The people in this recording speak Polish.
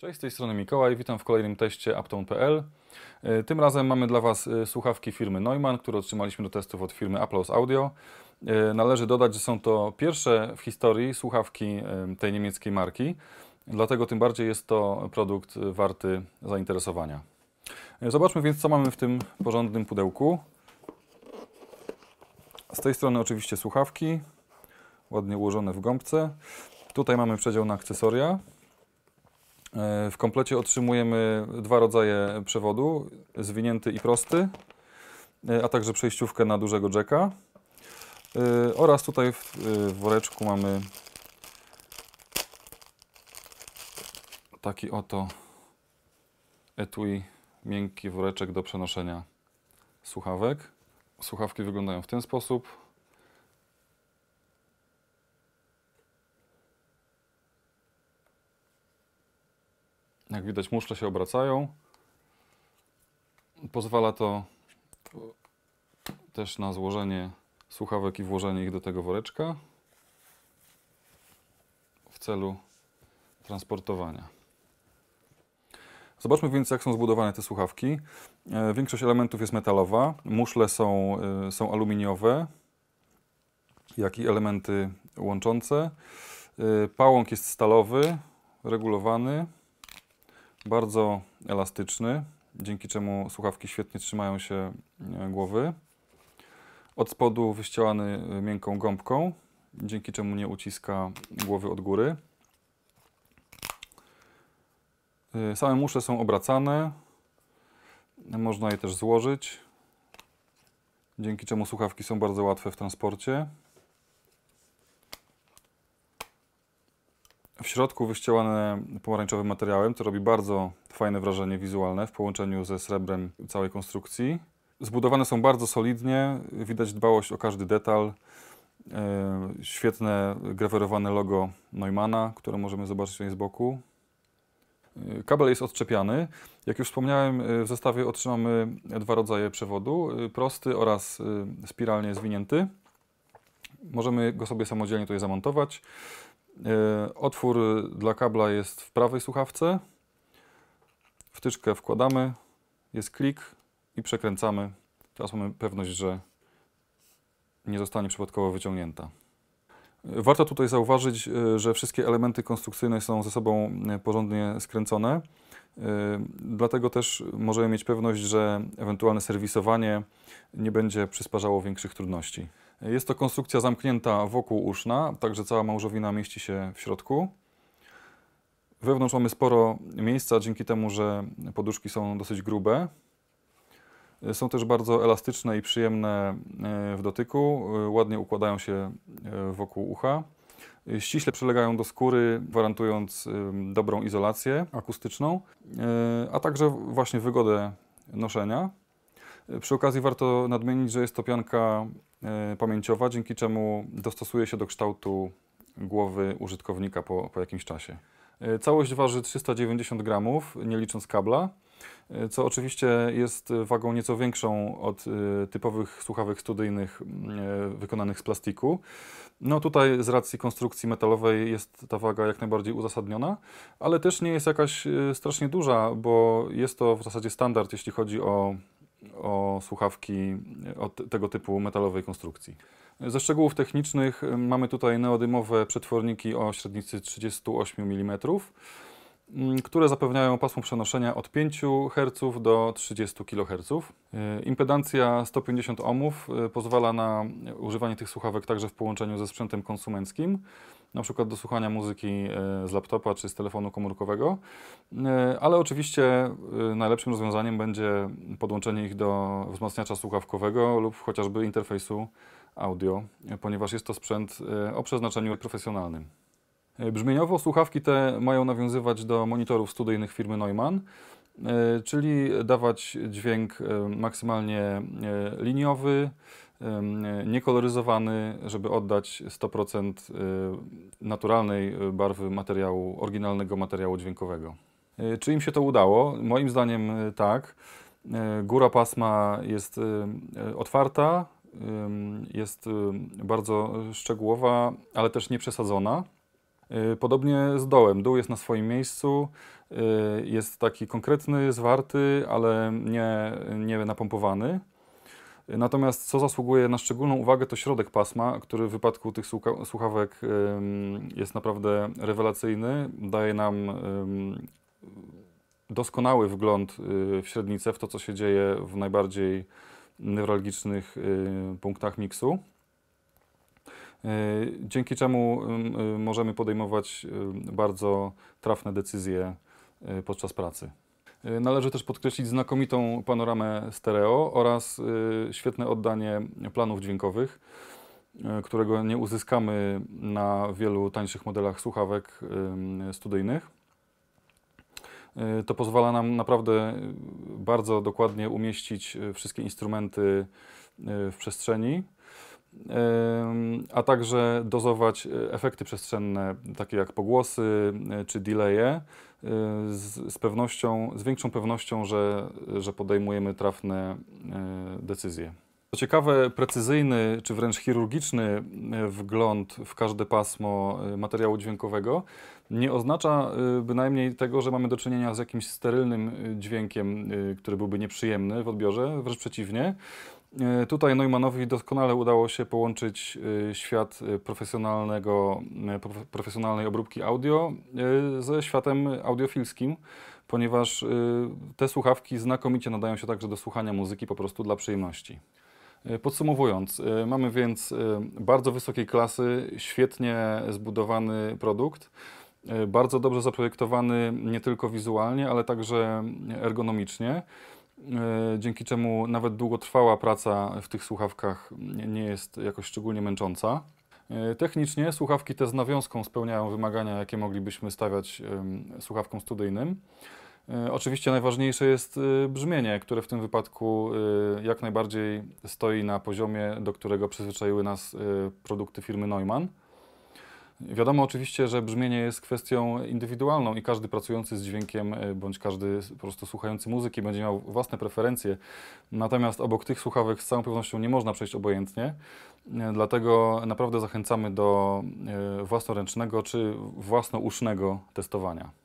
Cześć, z tej strony Mikołaj, witam w kolejnym teście Aptone.pl. E, tym razem mamy dla Was e, słuchawki firmy Neumann, które otrzymaliśmy do testów od firmy Applause Audio. E, należy dodać, że są to pierwsze w historii słuchawki tej niemieckiej marki, dlatego tym bardziej jest to produkt warty zainteresowania. Zobaczmy więc, co mamy w tym porządnym pudełku. Z tej strony oczywiście słuchawki, ładnie ułożone w gąbce. Tutaj mamy przedział na akcesoria. E, w komplecie otrzymujemy dwa rodzaje przewodu, zwinięty i prosty, e, a także przejściówkę na dużego jacka. E, oraz tutaj w, w woreczku mamy taki oto etui, miękki woreczek do przenoszenia słuchawek. Słuchawki wyglądają w ten sposób. Jak widać muszle się obracają. Pozwala to też na złożenie słuchawek i włożenie ich do tego woreczka w celu transportowania. Zobaczmy więc, jak są zbudowane te słuchawki. E, większość elementów jest metalowa, muszle są, e, są aluminiowe, jak i elementy łączące. E, pałąk jest stalowy, regulowany bardzo elastyczny, dzięki czemu słuchawki świetnie trzymają się e, głowy. Od spodu wyścielany e, miękką gąbką, dzięki czemu nie uciska głowy od góry. E, same musze są obracane. Można je też złożyć, dzięki czemu słuchawki są bardzo łatwe w transporcie. W środku wyścielane pomarańczowym materiałem, to robi bardzo fajne wrażenie wizualne w połączeniu ze srebrem całej konstrukcji. Zbudowane są bardzo solidnie, widać dbałość o każdy detal. E, świetne grawerowane logo Neumana, które możemy zobaczyć tutaj z boku. E, kabel jest odczepiany. Jak już wspomniałem, e, w zestawie otrzymamy dwa rodzaje przewodu, prosty oraz spiralnie zwinięty. Możemy go sobie samodzielnie tutaj zamontować. E, otwór dla kabla jest w prawej słuchawce. Wtyczkę wkładamy, jest klik i przekręcamy. Teraz mamy pewność, że nie zostanie przypadkowo wyciągnięta. Warto tutaj zauważyć, e, że wszystkie elementy konstrukcyjne są ze sobą e, porządnie skręcone. Dlatego też możemy mieć pewność, że ewentualne serwisowanie nie będzie przysparzało większych trudności. Jest to konstrukcja zamknięta wokół uszna, także cała małżowina mieści się w środku. Wewnątrz mamy sporo miejsca, dzięki temu, że poduszki są dosyć grube. Są też bardzo elastyczne i przyjemne e, w dotyku, e, ładnie układają się e, wokół ucha. Ściśle przylegają do skóry, gwarantując dobrą izolację akustyczną, a także właśnie wygodę noszenia. Przy okazji warto nadmienić, że jest to pianka E, pamięciowa, dzięki czemu dostosuje się do kształtu głowy użytkownika po, po jakimś czasie. E, całość waży 390 gramów, nie licząc kabla, e, co oczywiście jest wagą nieco większą od typowych słuchawek studyjnych wykonanych z plastiku. No tutaj z racji konstrukcji metalowej jest ta waga jak najbardziej uzasadniona, ale też nie jest jakaś strasznie duża, bo jest to w zasadzie standard, jeśli chodzi o o słuchawki e, od tego typu metalowej konstrukcji. Ze szczegółów technicznych e, mamy tutaj neodymowe przetworniki o średnicy 38 mm, które zapewniają pasmo przenoszenia od 5 Hz do 30 kHz. E, impedancja 150 ohmów pozwala na używanie tych słuchawek także w połączeniu ze sprzętem konsumenckim na przykład do słuchania muzyki e, z laptopa czy z telefonu komórkowego, e, ale oczywiście e, najlepszym rozwiązaniem będzie podłączenie ich do wzmacniacza słuchawkowego lub chociażby interfejsu audio, ponieważ jest to sprzęt o przeznaczeniu profesjonalnym. Brzmieniowo słuchawki te mają nawiązywać do monitorów studyjnych firmy Neumann, czyli dawać dźwięk maksymalnie liniowy, niekoloryzowany, żeby oddać 100% e, naturalnej e, barwy materiału, oryginalnego materiału dźwiękowego. E, czy im się to udało? Moim zdaniem tak. Góra pasma jest otwarta, jest bardzo szczegółowa, ale też nie przesadzona. Podobnie z dołem. Dół jest na swoim miejscu, jest taki konkretny, zwarty, ale nie, nie napompowany. Natomiast co zasługuje na szczególną uwagę, to środek pasma, który w wypadku tych słuchawek jest naprawdę rewelacyjny. Daje nam doskonały wgląd y, w średnicę, w to, co się dzieje w najbardziej newralgicznych y, punktach miksu. Y, dzięki czemu możemy podejmować bardzo trafne decyzje podczas pracy. E, należy też podkreślić znakomitą panoramę stereo oraz e, świetne oddanie planów dźwiękowych, e, którego nie uzyskamy na wielu tańszych modelach słuchawek studyjnych. To pozwala nam naprawdę bardzo dokładnie umieścić wszystkie instrumenty w przestrzeni, a także dozować efekty przestrzenne, takie jak pogłosy czy delaye, Y, z, z, pewnością, z większą pewnością, że, że podejmujemy trafne y, decyzje. Co ciekawe, precyzyjny czy wręcz chirurgiczny y, wgląd w każde pasmo materiału dźwiękowego nie oznacza bynajmniej tego, że mamy do czynienia z jakimś sterylnym dźwiękiem, który byłby nieprzyjemny w odbiorze, wręcz przeciwnie. E, tutaj Neumannowi doskonale udało się połączyć e, świat e, profesjonalnego, profesjonalnej obróbki audio ze światem audiofilskim, ponieważ te słuchawki znakomicie nadają się także do słuchania muzyki po prostu dla przyjemności. Podsumowując, mamy więc bardzo wysokiej klasy, świetnie zbudowany produkt, bardzo dobrze zaprojektowany nie tylko wizualnie, ale także ergonomicznie. E, dzięki czemu nawet długotrwała praca w tych słuchawkach nie jest jakoś szczególnie męcząca. E, technicznie słuchawki te z nawiązką spełniają wymagania, jakie moglibyśmy stawiać słuchawkom studyjnym. E, oczywiście najważniejsze jest brzmienie, które w tym wypadku jak najbardziej stoi na poziomie, do którego przyzwyczaiły nas produkty firmy Neumann. Wiadomo oczywiście, że brzmienie jest kwestią indywidualną i każdy pracujący z dźwiękiem, e, bądź każdy po prostu słuchający muzyki będzie miał własne preferencje. Natomiast obok tych słuchawek z całą pewnością nie można przejść obojętnie. E, dlatego naprawdę zachęcamy do e, własnoręcznego czy własnousznego testowania.